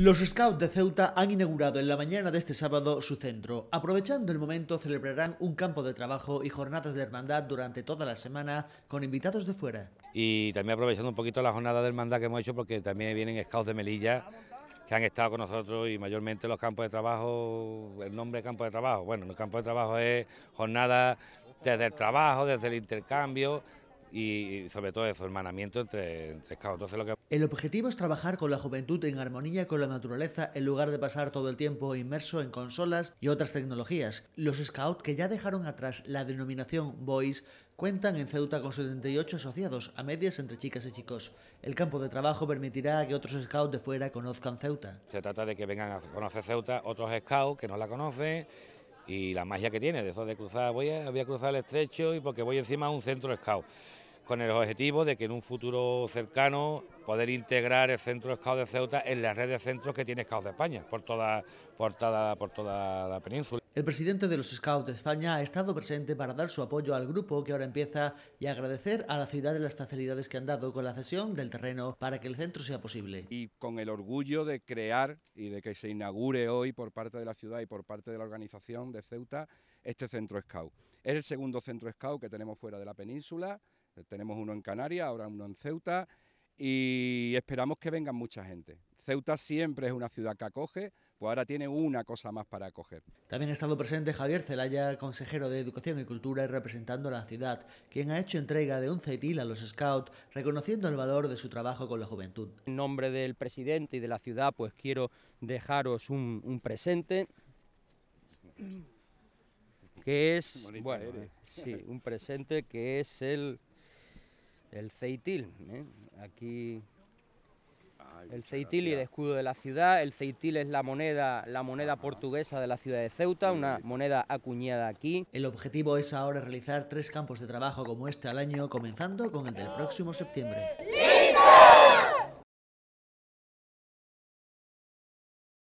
Los Scouts de Ceuta han inaugurado en la mañana de este sábado su centro. Aprovechando el momento, celebrarán un campo de trabajo y jornadas de hermandad durante toda la semana con invitados de fuera. Y también aprovechando un poquito la jornada de hermandad que hemos hecho porque también vienen Scouts de Melilla que han estado con nosotros y mayormente los campos de trabajo, el nombre de campo de trabajo, bueno, el campo de trabajo es jornada desde el trabajo, desde el intercambio, y, sobre todo eso, hermanamiento entre, entre Entonces, lo que... El objetivo es trabajar con la juventud en armonía con la naturaleza en lugar de pasar todo el tiempo inmerso en consolas y otras tecnologías. Los scouts que ya dejaron atrás la denominación boys cuentan en Ceuta con 78 asociados, a medias entre chicas y chicos. El campo de trabajo permitirá que otros scouts de fuera conozcan Ceuta. Se trata de que vengan a conocer Ceuta otros scouts que no la conocen y la magia que tiene, de eso de cruzar, voy a, a cruzar el estrecho y porque voy encima a un centro scout con el objetivo de que en un futuro cercano poder integrar el centro Scout de Ceuta en la red de centros que tiene Scout de España por toda, por toda, por toda la península. El presidente de los Scouts de España ha estado presente para dar su apoyo al grupo que ahora empieza y agradecer a la ciudad de las facilidades que han dado con la cesión del terreno para que el centro sea posible. Y con el orgullo de crear y de que se inaugure hoy por parte de la ciudad y por parte de la organización de Ceuta este centro Scout. Es el segundo centro Scout que tenemos fuera de la península. Eh, tenemos uno en Canarias, ahora uno en Ceuta y esperamos que vengan mucha gente. Ceuta siempre es una ciudad que acoge, pues ahora tiene una cosa más para acoger. También ha estado presente Javier Celaya, consejero de Educación y Cultura y representando a la ciudad, quien ha hecho entrega de un cetil a los scouts, reconociendo el valor de su trabajo con la juventud. En nombre del presidente y de la ciudad, pues quiero dejaros un, presente, que es, bueno, sí, un presente que es el el ceitil. ¿eh? Aquí el ceitil y el escudo de la ciudad. El ceitil es la moneda, la moneda portuguesa de la ciudad de Ceuta, una moneda acuñada aquí. El objetivo es ahora realizar tres campos de trabajo como este al año, comenzando con el del próximo septiembre.